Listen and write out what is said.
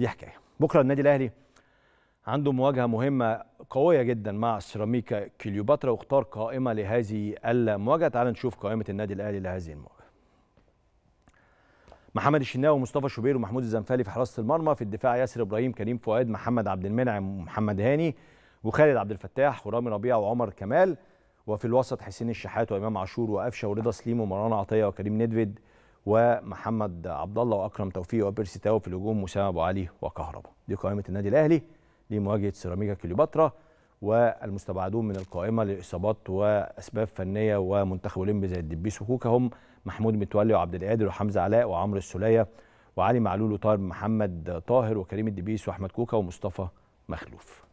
دي حكايه بكره النادي الاهلي عنده مواجهه مهمه قويه جدا مع سيراميكا كليوباترا واختار قائمه لهذه المواجهه تعال نشوف قائمه النادي الاهلي لهذه المواجهه محمد الشناوي ومصطفى شوبير ومحمود الزنفالي في حراسه المرمى في الدفاع ياسر ابراهيم كريم فؤاد محمد عبد المنعم ومحمد هاني وخالد عبد الفتاح ورامي ربيعه وعمر كمال وفي الوسط حسين الشحات وامام عاشور وقفشه ورضا سليم ومروان عطيه وكريم ندفد ومحمد عبد الله واكرم توفيق وبيرسي تاو في الهجوم وسام ابو علي وكهربا دي قائمه النادي الاهلي لمواجهه سيراميكا كليوباترا والمستبعدون من القائمه لاصابات واسباب فنيه ومنتخب اولمبي زي الدبيس وكوكا هم محمود متولي وعبد القادر وحمزه علاء وعمرو السوليه وعلي معلول وطاهر محمد طاهر وكريم الدبيس واحمد كوكا ومصطفى مخلوف